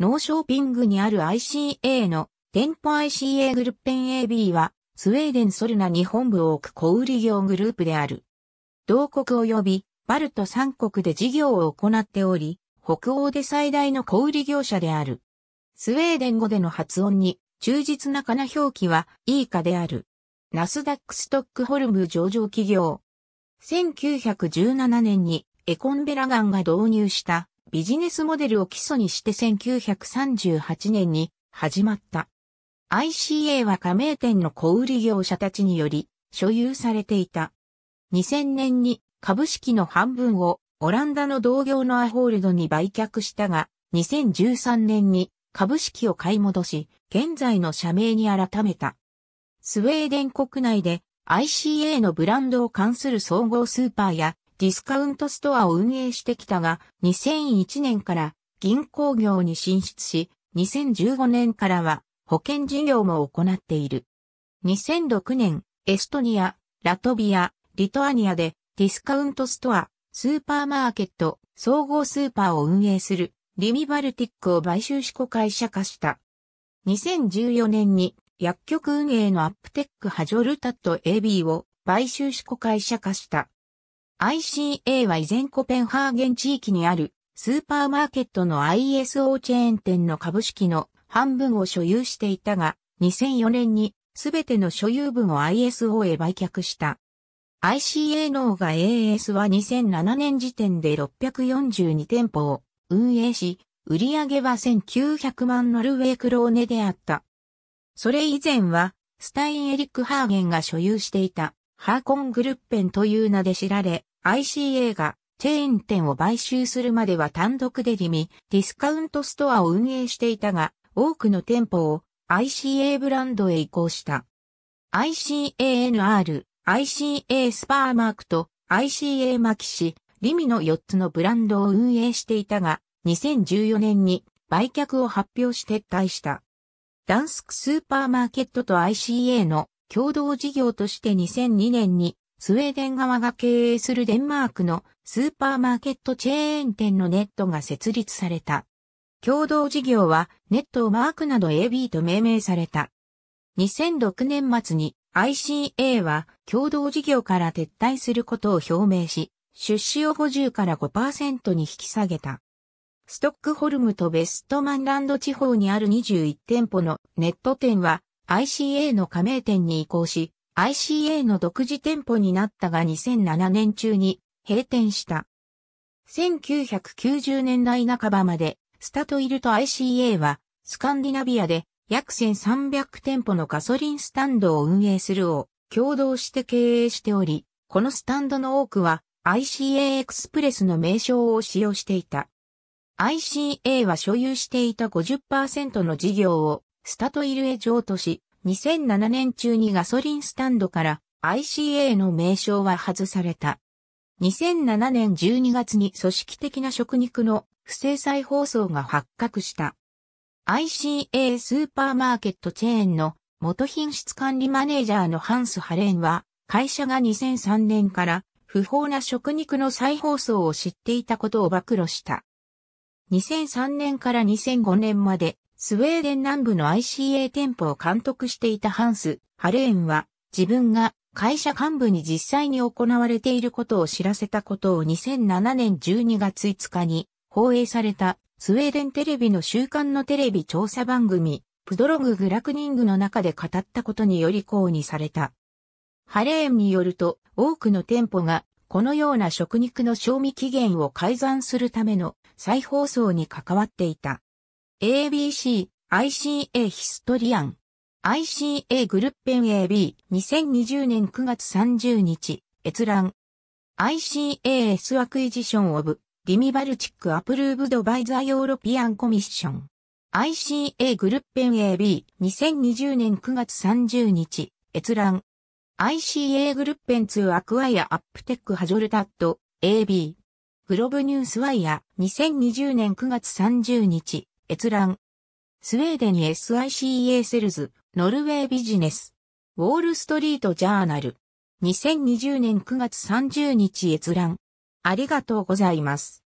ノーショーピングにある ICA の店舗 ICA グルッペン AB は、スウェーデンソルナに本部を置く小売業グループである。同国及びバルト3国で事業を行っており、北欧で最大の小売業者である。スウェーデン語での発音に忠実なかな表記はいかである。ナスダックストックホルム上場企業。1917年にエコンベラガンが導入したビジネスモデルを基礎にして1938年に始まった。ICA は加盟店の小売業者たちにより所有されていた。2000年に株式の半分をオランダの同業のアホールドに売却したが、2013年に株式を買い戻し、現在の社名に改めた。スウェーデン国内で ICA のブランドを関する総合スーパーやディスカウントストアを運営してきたが、2001年から銀行業に進出し、2015年からは保険事業も行っている。2006年、エストニア、ラトビア、リトアニアでディスカウントストア、スーパーマーケット、総合スーパーを運営するリミバルティックを買収し子会社化した。2014年に薬局運営のアップテックハジョルタット AB を買収し子会社化した。ICA は以前コペンハーゲン地域にあるスーパーマーケットの ISO チェーン店の株式の半分を所有していたが、2004年にすべての所有分を ISO へ売却した。ICA 農が AS は2007年時点で642店舗を運営し、売上は1900万ノルウェークローネであった。それ以前は、スタイン・エリック・ハーゲンが所有していた、ハーコン・グルッペンという名で知られ、ICA がチェーン店を買収するまでは単独でリミ、ディスカウントストアを運営していたが、多くの店舗を ICA ブランドへ移行した。ICANR、ICA スパーマークと ICA マキシ、リミの4つのブランドを運営していたが、2014年に売却を発表して撤退した。ダンスクスーパーマーケットと ICA の共同事業として2002年にスウェーデン側が経営するデンマークのスーパーマーケットチェーン店のネットが設立された。共同事業はネットをマークなど AB と命名された。2006年末に ICA は共同事業から撤退することを表明し、出資を50から5%に引き下げた。ストックホルムとベストマンランド地方にある21店舗のネット店は ICA の加盟店に移行し、ICA の独自店舗になったが2007年中に閉店した。1990年代半ばまでスタトイルと ICA はスカンディナビアで約1300店舗のガソリンスタンドを運営するを共同して経営しており、このスタンドの多くは ICA エクスプレスの名称を使用していた。ICA は所有していた50%の事業をスタトイルへ譲渡し、2007年中にガソリンスタンドから ICA の名称は外された。2007年12月に組織的な食肉の不正再放送が発覚した。ICA スーパーマーケットチェーンの元品質管理マネージャーのハンス・ハレンは、会社が2003年から不法な食肉の再放送を知っていたことを暴露した。2003年から2005年までスウェーデン南部の ICA 店舗を監督していたハンス・ハレーンは自分が会社幹部に実際に行われていることを知らせたことを2007年12月5日に放映されたスウェーデンテレビの週刊のテレビ調査番組プドログ・グラクニングの中で語ったことにより抗議された。ハレーンによると多くの店舗がこのような食肉の賞味期限を改ざんするための再放送に関わっていた。ABC、ICA ヒストリアン。ICA グルッペン AB、2020年9月30日、閲覧。ICAS アクイジションオブ、ディミバルチックアプルーブドバイザーヨーロピアンコミッション。ICA グルッペン AB、2020年9月30日、閲覧。ICA グルッペン2アクワイアアップテックハジョルタット、AB。グロブニュースワイヤ、2020年9月30日、閲覧。スウェーデン SICA セルズ、ノルウェービジネス。ウォールストリートジャーナル。2020年9月30日閲覧。ありがとうございます。